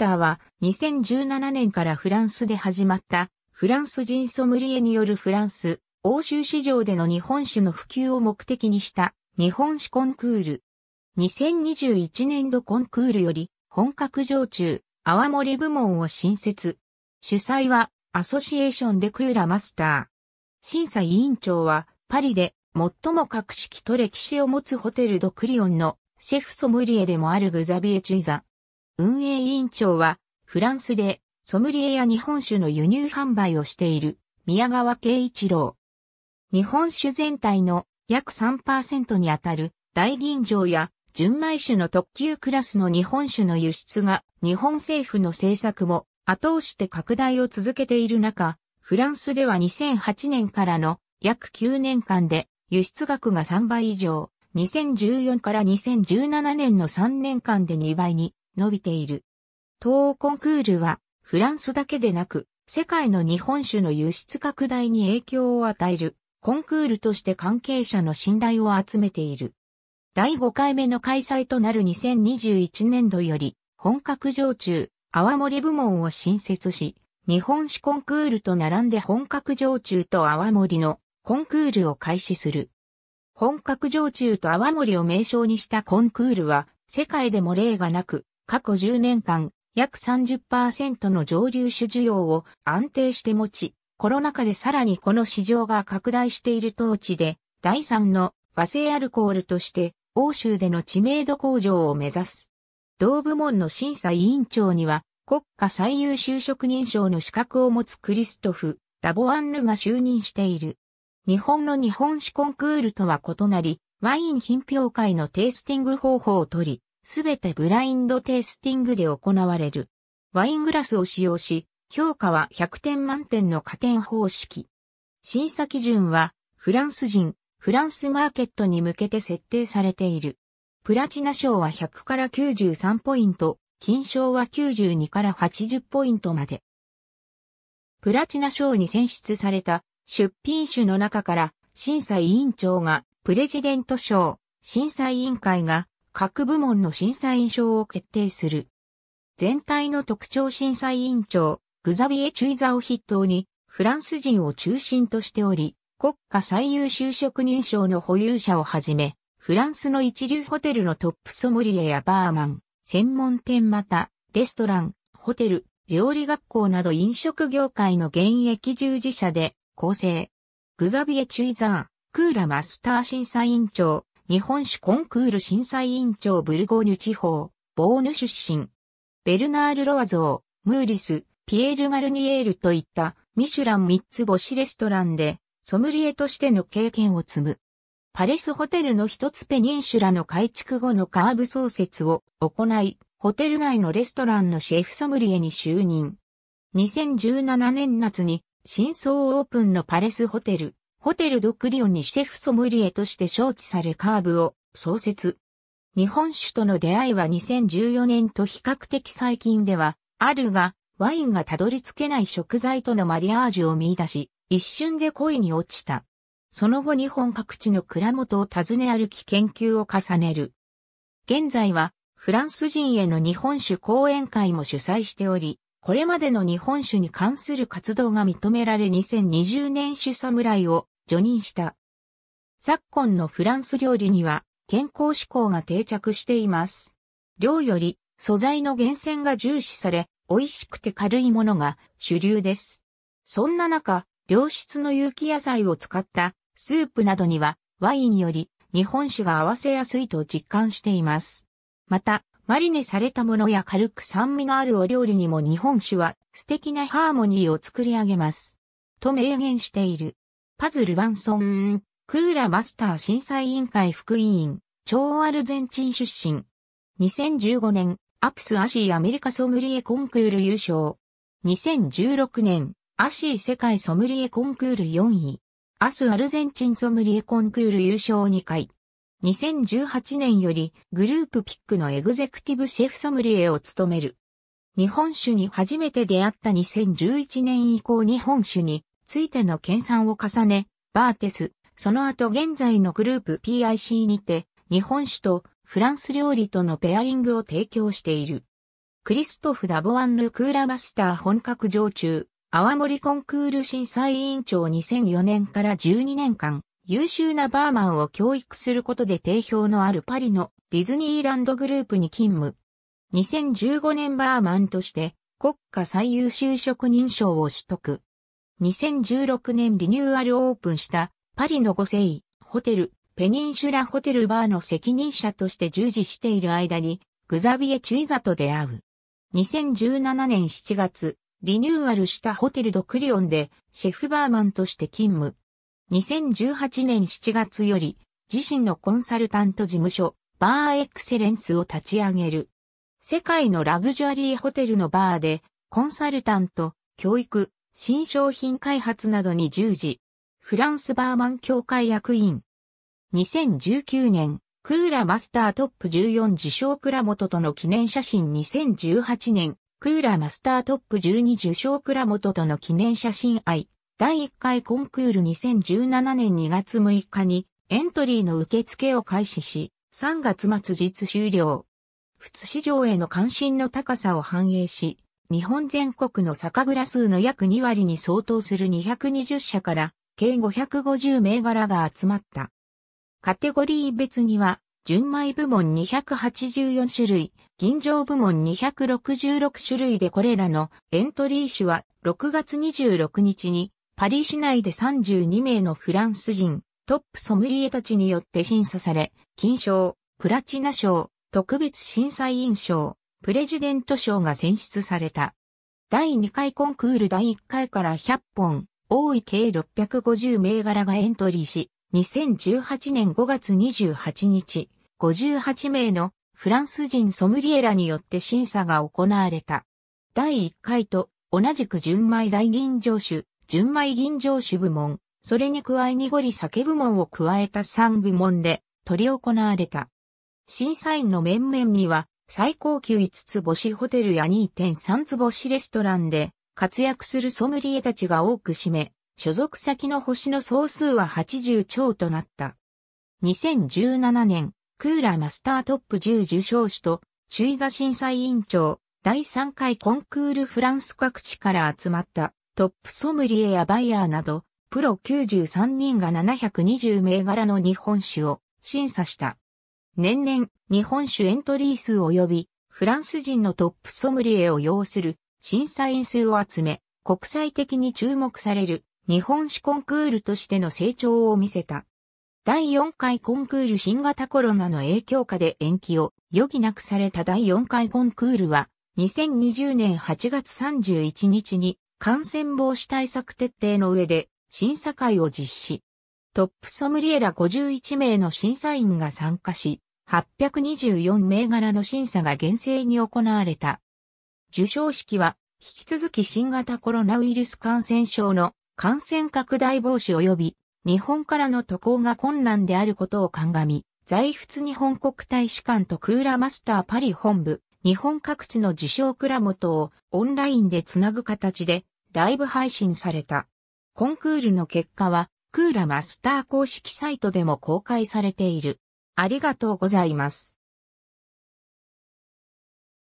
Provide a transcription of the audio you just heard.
ターは2017年からフランスで始まったフランス人ソムリエによるフランス、欧州市場での日本酒の普及を目的にした日本酒コンクール。2021年度コンクールより本格常駐、泡盛部門を新設。主催はアソシエーションでクーラマスター。審査委員長はパリで最も格式と歴史を持つホテルドクリオンのシェフソムリエでもあるグザビエチュイザ。運営委員長は、フランスでソムリエや日本酒の輸入販売をしている宮川慶一郎。日本酒全体の約3%にあたる大吟醸や純米酒の特急クラスの日本酒の輸出が日本政府の政策も後押して拡大を続けている中、フランスでは2008年からの約9年間で輸出額が3倍以上、2014から2017年の3年間で2倍に伸びている。東欧コンクールは、フランスだけでなく、世界の日本酒の輸出拡大に影響を与える、コンクールとして関係者の信頼を集めている。第5回目の開催となる2021年度より、本格常駐、泡盛部門を新設し、日本史コンクールと並んで本格常駐と泡盛のコンクールを開始する。本格常駐と泡盛を名称にしたコンクールは世界でも例がなく過去10年間、約30%の蒸留酒需要を安定して持ち、コロナ禍でさらにこの市場が拡大している当地で、第3の和製アルコールとして欧州での知名度向上を目指す。同部門の審査委員長には国家最優秀職人賞の資格を持つクリストフ・ダボアンヌが就任している。日本の日本史コンクールとは異なり、ワイン品評会のテイスティング方法をとり、すべてブラインドテイスティングで行われる。ワイングラスを使用し、評価は100点満点の加点方式。審査基準は、フランス人、フランスマーケットに向けて設定されている。プラチナ賞は100から93ポイント、金賞は92から80ポイントまで。プラチナ賞に選出された出品種の中から審査委員長がプレジデント賞、審査委員会が各部門の審査員賞を決定する。全体の特徴審査委員長、グザビエ・チュイザを筆頭に、フランス人を中心としており、国家最優秀職人賞の保有者をはじめ、フランスの一流ホテルのトップソムリエやバーマン、専門店また、レストラン、ホテル、料理学校など飲食業界の現役従事者で構成。グザビエ・チュイザー、クーラマスター審査委員長、日本酒コンクール審査委員長ブルゴーニュ地方、ボーヌ出身。ベルナール・ロワゾー、ムーリス、ピエール・ガルニエールといったミシュラン三つ星レストランでソムリエとしての経験を積む。パレスホテルの一つペニンシュラの改築後のカーブ創設を行い、ホテル内のレストランのシェフソムリエに就任。2017年夏に新装オープンのパレスホテル、ホテル・ド・クリオンにシェフソムリエとして招致されカーブを創設。日本酒との出会いは2014年と比較的最近では、あるが、ワインがたどり着けない食材とのマリアージュを見出し、一瞬で恋に落ちた。その後日本各地の蔵元を訪ね歩き研究を重ねる。現在は、フランス人への日本酒講演会も主催しており、これまでの日本酒に関する活動が認められ2020年酒侍を除任した。昨今のフランス料理には健康志向が定着しています。量より素材の厳選が重視され、美味しくて軽いものが主流です。そんな中、良質の有機野菜を使ったスープなどにはワインより日本酒が合わせやすいと実感しています。また、マリネされたものや軽く酸味のあるお料理にも日本酒は素敵なハーモニーを作り上げます。と明言している。パズルワンソン、クーラマスター審査委員会副委員、超アルゼンチン出身。2015年、アプスアシーアメリカソムリエコンクール優勝。2016年、アシー世界ソムリエコンクール4位。アスアルゼンチンソムリエコンクール優勝2回。2018年よりグループピックのエグゼクティブシェフソムリエを務める。日本酒に初めて出会った2011年以降日本酒についての研鑽を重ね、バーテス、その後現在のグループ PIC にて、日本酒とフランス料理とのペアリングを提供している。クリストフ・ダボアンル・クーラバスター本格常駐、泡盛コンクール審査委員長2004年から12年間、優秀なバーマンを教育することで定評のあるパリのディズニーランドグループに勤務。2015年バーマンとして国家最優秀職人賞を取得。2016年リニューアルオープンしたパリの五セホテルペニンシュラホテルバーの責任者として従事している間にグザビエ・チュイザと出会う。2017年7月、リニューアルしたホテルドクリオンでシェフバーマンとして勤務。2018年7月より自身のコンサルタント事務所バーエクセレンスを立ち上げる。世界のラグジュアリーホテルのバーでコンサルタント、教育、新商品開発などに従事。フランスバーマン協会役員。2019年、クーラマスタートップ14自称倉本との記念写真2018年、クーラマスタートップ12受賞倉本との記念写真愛、第1回コンクール2017年2月6日にエントリーの受付を開始し、3月末日終了。仏市場への関心の高さを反映し、日本全国の酒蔵数の約2割に相当する220社から、計550銘柄が集まった。カテゴリー別には、純米部門284種類、銀醸部門266種類でこれらのエントリー種は6月26日にパリ市内で32名のフランス人、トップソムリエたちによって審査され、金賞、プラチナ賞、特別審査委員賞、プレジデント賞が選出された。第2回コンクール第1回から100本、多い計650銘柄がエントリーし、2018年5月28日、58名のフランス人ソムリエラによって審査が行われた。第1回と同じく純米大吟醸酒、純米吟醸酒部門、それに加え濁り酒部門を加えた3部門で取り行われた。審査員の面々には最高級5つ星ホテルや2.3つ星レストランで活躍するソムリエたちが多く占め、所属先の星の総数は80超となった。2017年、クーラーマスタートップ10受賞士と、首位座審査委員長、第3回コンクールフランス各地から集まったトップソムリエやバイヤーなど、プロ93人が720銘柄の日本酒を審査した。年々日本酒エントリー数及びフランス人のトップソムリエを要する審査員数を集め国際的に注目される日本酒コンクールとしての成長を見せた。第4回コンクール新型コロナの影響下で延期を余儀なくされた第4回コンクールは2020年8月31日に感染防止対策徹底の上で審査会を実施。トップソムリエら51名の審査員が参加し、824銘柄の審査が厳正に行われた。受賞式は、引き続き新型コロナウイルス感染症の感染拡大防止及び日本からの渡航が困難であることを鑑み、在仏日本国大使館とクーラマスターパリ本部、日本各地の受賞蔵元をオンラインでつなぐ形でライブ配信された。コンクールの結果はクーラマスター公式サイトでも公開されている。ありがとうございます。